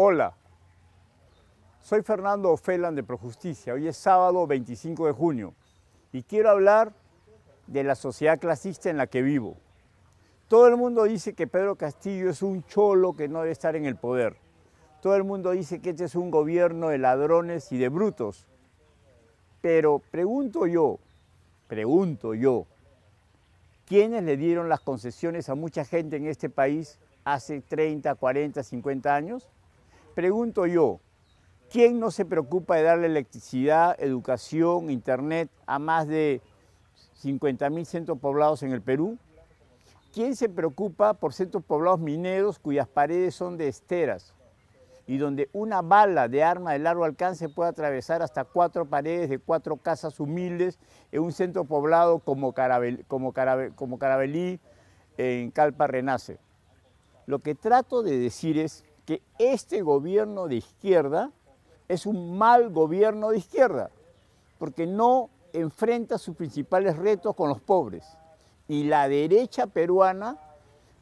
Hola, soy Fernando Ofelan de Projusticia. Hoy es sábado 25 de junio y quiero hablar de la sociedad clasista en la que vivo. Todo el mundo dice que Pedro Castillo es un cholo que no debe estar en el poder. Todo el mundo dice que este es un gobierno de ladrones y de brutos. Pero pregunto yo, pregunto yo, ¿quiénes le dieron las concesiones a mucha gente en este país hace 30, 40, 50 años? pregunto yo, ¿quién no se preocupa de darle electricidad, educación, internet a más de 50.000 centros poblados en el Perú? ¿Quién se preocupa por centros poblados mineros cuyas paredes son de esteras y donde una bala de arma de largo alcance puede atravesar hasta cuatro paredes de cuatro casas humildes en un centro poblado como, como Carabelí en Calpa Renace? Lo que trato de decir es que este gobierno de izquierda es un mal gobierno de izquierda, porque no enfrenta sus principales retos con los pobres. Y la derecha peruana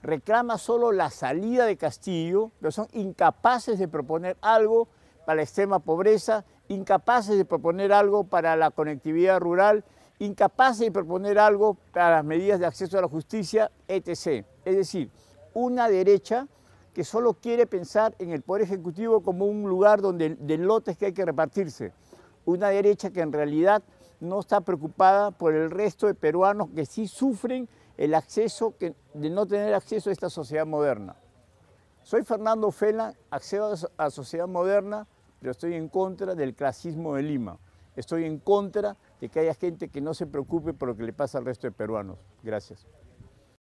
reclama solo la salida de Castillo, pero son incapaces de proponer algo para la extrema pobreza, incapaces de proponer algo para la conectividad rural, incapaces de proponer algo para las medidas de acceso a la justicia, etc. Es decir, una derecha que solo quiere pensar en el Poder Ejecutivo como un lugar donde, de lotes que hay que repartirse. Una derecha que en realidad no está preocupada por el resto de peruanos que sí sufren el acceso, de no tener acceso a esta sociedad moderna. Soy Fernando Fela, accedo a sociedad moderna, pero estoy en contra del clasismo de Lima. Estoy en contra de que haya gente que no se preocupe por lo que le pasa al resto de peruanos. Gracias.